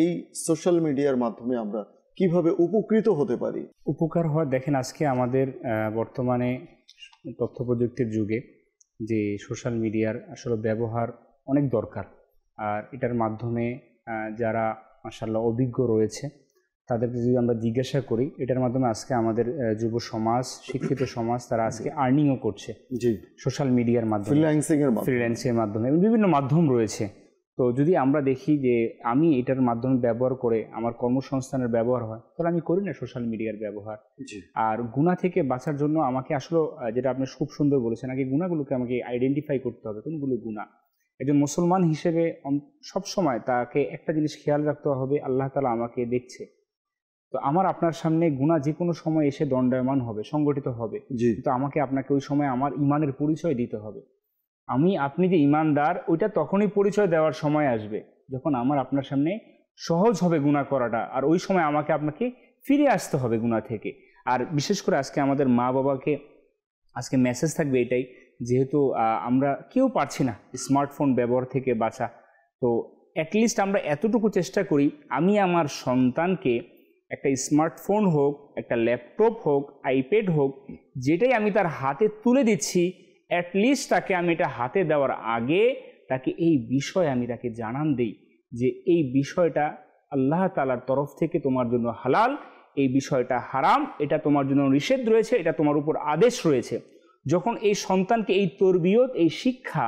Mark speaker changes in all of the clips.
Speaker 1: এই সোশ্যাল মিডিয়ার মাধ্যমে আমরা কিভাবে উপকৃত হতে পারি উপকার হওয়া দেখেন আজকে আমাদের বর্তমানে তথ্য প্রযুক্তির যুগে যে সোশ্যাল মিডিয়ার আসলে ব্যবহার অনেক দরকার আর এটার মাধ্যমে যারা মাসাল্লাহ অভিজ্ঞ রয়েছে তাদেরকে যদি আমরা জিজ্ঞাসা করি এটার মাধ্যমে আজকে আমাদের যুব সমাজ শিক্ষিত সমাজ তারা আজকে আর্নিংও করছে জি সোশ্যাল মিডিয়ার মাধ্যমে ফ্রিল্যান্সিং এর মাধ্যমে বিভিন্ন মাধ্যম রয়েছে তো যদি আমরা দেখি যে আমি এটার মাধ্যমে ব্যবহার করে আমার কর্মসংস্থানের ব্যবহার হয় তাহলে আমি করি না সোশ্যাল মিডিয়ার ব্যবহার আর গুণা থেকে বাঁচার জন্য আমাকে আসলে যেটা আপনি খুব সুন্দর বলেছেন আগে গুণাগুলোকে আমাকে আইডেন্টিফাই করতে হবে কোনগুলো গুণা একজন মুসলমান হিসেবে সব সময় তাকে একটা জিনিস খেয়াল রাখতে হবে আল্লাহ তালা আমাকে দেখছে তো আমার আপনার সামনে গুণা যে কোনো সময় এসে দণ্ডায়মান হবে সংগঠিত হবে তো আমাকে আপনাকে ওই সময় আমার ইমানের পরিচয় দিতে হবে আমি আপনি যে ইমানদার ওইটা তখনই পরিচয় দেওয়ার সময় আসবে যখন আমার আপনার সামনে সহজ হবে গুণা করাটা আর ওই সময় আমাকে আপনাকে ফিরে আসতে হবে গুণা থেকে আর বিশেষ করে আজকে আমাদের মা বাবাকে আজকে মেসেজ থাকবে এটাই যেহেতু আমরা কেউ পারছি না স্মার্টফোন ব্যবহার থেকে বাঁচা তো অ্যাটলিস্ট আমরা এতটুকু চেষ্টা করি আমি আমার সন্তানকে একটা স্মার্টফোন হোক একটা ল্যাপটপ হোক আইপ্যাড হোক যেটাই আমি তার হাতে তুলে দিচ্ছি অ্যাটলিস্ট তাকে আমি এটা হাতে দেওয়ার আগে তাকে এই বিষয় আমি তাকে জানান দেই যে এই বিষয়টা আল্লাহ তালার তরফ থেকে তোমার জন্য হালাল এই বিষয়টা হারাম এটা তোমার জন্য নিষেধ রয়েছে এটা তোমার উপর আদেশ রয়েছে যখন এই সন্তানকে এই তরবিয়ত এই শিক্ষা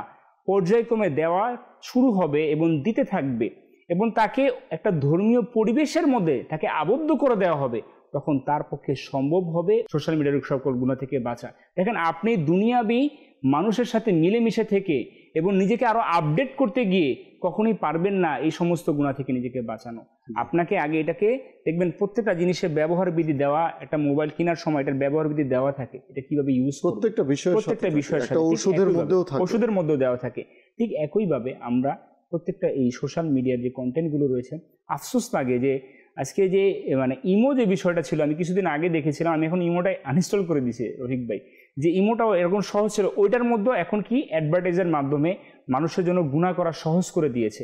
Speaker 1: পর্যায়ক্রমে দেওয়া শুরু হবে এবং দিতে থাকবে এবং তাকে একটা ধর্মীয় পরিবেশের মধ্যে তাকে আবদ্ধ করে দেওয়া হবে তখন তার পক্ষে সম্ভব হবে সোশ্যাল মিডিয়ার সকল গুণা থেকে বাঁচা দেখেন আপনি দুনিয়াবি মানুষের সাথে মিলেমিশে থেকে এবং নিজেকে আরও আপডেট করতে গিয়ে কখনোই পারবেন না এই সমস্ত গুণা থেকে নিজেকে বাঁচানো আপনাকে আগে এটাকে দেখবেন প্রত্যেকটা জিনিসের ব্যবহার বিধি দেওয়া একটা মোবাইল কেনার সময় এটার ব্যবহার বিধি দেওয়া থাকে এটা কিভাবে ইউজ প্রত্যেকটা বিষয় প্রত্যেকটা বিষয়ের সাথে ওষুধের মধ্যেও ওষুধের মধ্যে দেওয়া থাকে ঠিক একইভাবে আমরা প্রত্যেকটা এই সোশ্যাল মিডিয়ার যে কন্টেন্টগুলো রয়েছে আফসোস লাগে যে আজকে যে মানে ইমো যে বিষয়টা ছিল আমি কিছুদিন আগে দেখেছিলাম আমি এখন ইমোটাই আনইনস্টল করে দিছি রোহিত ভাই যে ইমোটাও এরকম সহজ ছিল ওইটার মধ্যেও এখন কি অ্যাডভার্টাইজের মাধ্যমে মানুষের জন্য গুণা করা সহজ করে দিয়েছে